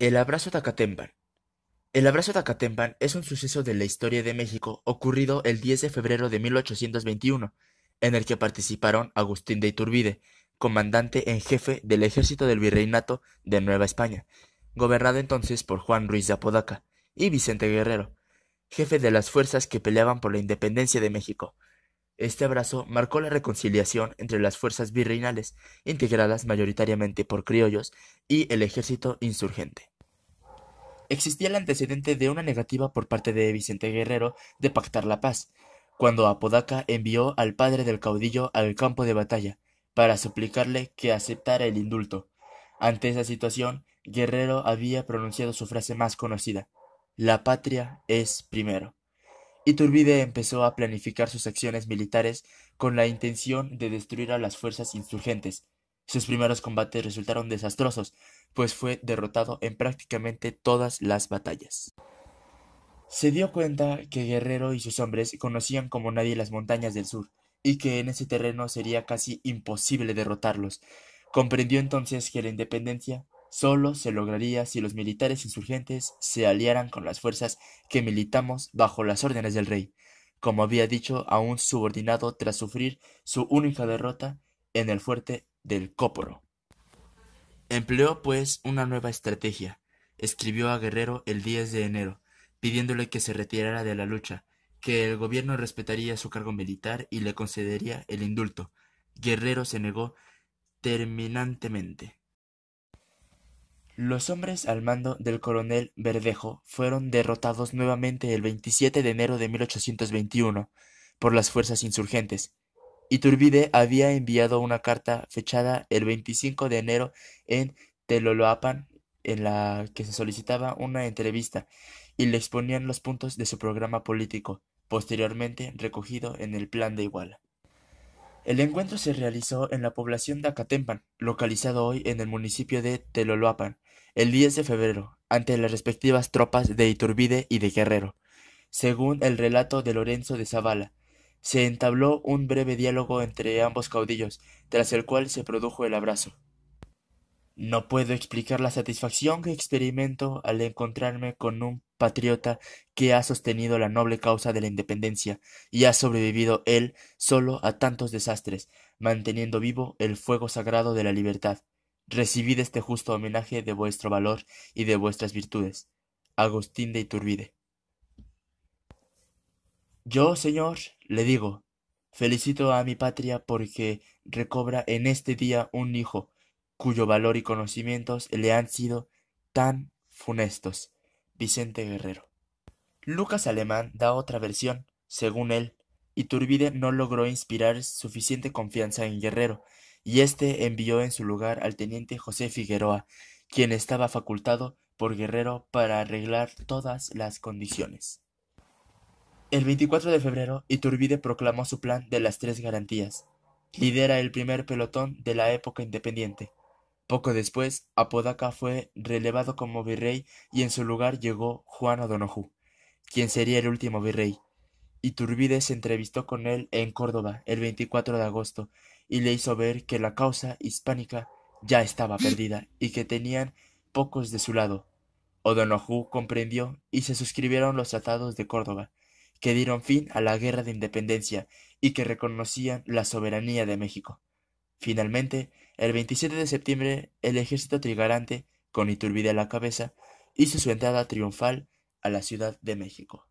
El abrazo de Tacatempan. El abrazo de Acatempan es un suceso de la historia de México ocurrido el 10 de febrero de 1821, en el que participaron Agustín de Iturbide, comandante en jefe del ejército del virreinato de Nueva España, gobernado entonces por Juan Ruiz de Apodaca, y Vicente Guerrero, jefe de las fuerzas que peleaban por la independencia de México. Este abrazo marcó la reconciliación entre las fuerzas virreinales, integradas mayoritariamente por criollos, y el ejército insurgente existía el antecedente de una negativa por parte de Vicente Guerrero de pactar la paz, cuando Apodaca envió al padre del caudillo al campo de batalla para suplicarle que aceptara el indulto. Ante esa situación, Guerrero había pronunciado su frase más conocida: La patria es primero. Iturbide empezó a planificar sus acciones militares con la intención de destruir a las fuerzas insurgentes, sus primeros combates resultaron desastrosos, pues fue derrotado en prácticamente todas las batallas. Se dio cuenta que Guerrero y sus hombres conocían como nadie las montañas del sur, y que en ese terreno sería casi imposible derrotarlos. Comprendió entonces que la independencia solo se lograría si los militares insurgentes se aliaran con las fuerzas que militamos bajo las órdenes del rey, como había dicho a un subordinado tras sufrir su única derrota en el fuerte del Cóporo. Empleó, pues, una nueva estrategia. Escribió a Guerrero el 10 de enero, pidiéndole que se retirara de la lucha, que el gobierno respetaría su cargo militar y le concedería el indulto. Guerrero se negó terminantemente. Los hombres al mando del coronel Verdejo fueron derrotados nuevamente el 27 de enero de 1821 por las fuerzas insurgentes. Iturbide había enviado una carta fechada el 25 de enero en Teloloapan en la que se solicitaba una entrevista y le exponían los puntos de su programa político, posteriormente recogido en el Plan de Iguala. El encuentro se realizó en la población de Acatempan, localizado hoy en el municipio de Teloloapan, el 10 de febrero, ante las respectivas tropas de Iturbide y de Guerrero, según el relato de Lorenzo de Zavala, se entabló un breve diálogo entre ambos caudillos, tras el cual se produjo el abrazo. No puedo explicar la satisfacción que experimento al encontrarme con un patriota que ha sostenido la noble causa de la independencia y ha sobrevivido él solo a tantos desastres, manteniendo vivo el fuego sagrado de la libertad. Recibid este justo homenaje de vuestro valor y de vuestras virtudes. Agustín de Iturbide. Yo, señor, le digo, felicito a mi patria porque recobra en este día un hijo, cuyo valor y conocimientos le han sido tan funestos. Vicente Guerrero. Lucas Alemán da otra versión. Según él, Iturbide no logró inspirar suficiente confianza en Guerrero, y éste envió en su lugar al teniente José Figueroa, quien estaba facultado por Guerrero para arreglar todas las condiciones. El 24 de febrero, Iturbide proclamó su plan de las tres garantías. Lidera el primer pelotón de la época independiente. Poco después, Apodaca fue relevado como virrey y en su lugar llegó Juan O'Donoghue, quien sería el último virrey. Iturbide se entrevistó con él en Córdoba el 24 de agosto y le hizo ver que la causa hispánica ya estaba perdida y que tenían pocos de su lado. O'Donoghue comprendió y se suscribieron los tratados de Córdoba, que dieron fin a la Guerra de Independencia y que reconocían la soberanía de México. Finalmente, el 27 de septiembre, el ejército trigarante, con Iturbide a la cabeza, hizo su entrada triunfal a la Ciudad de México.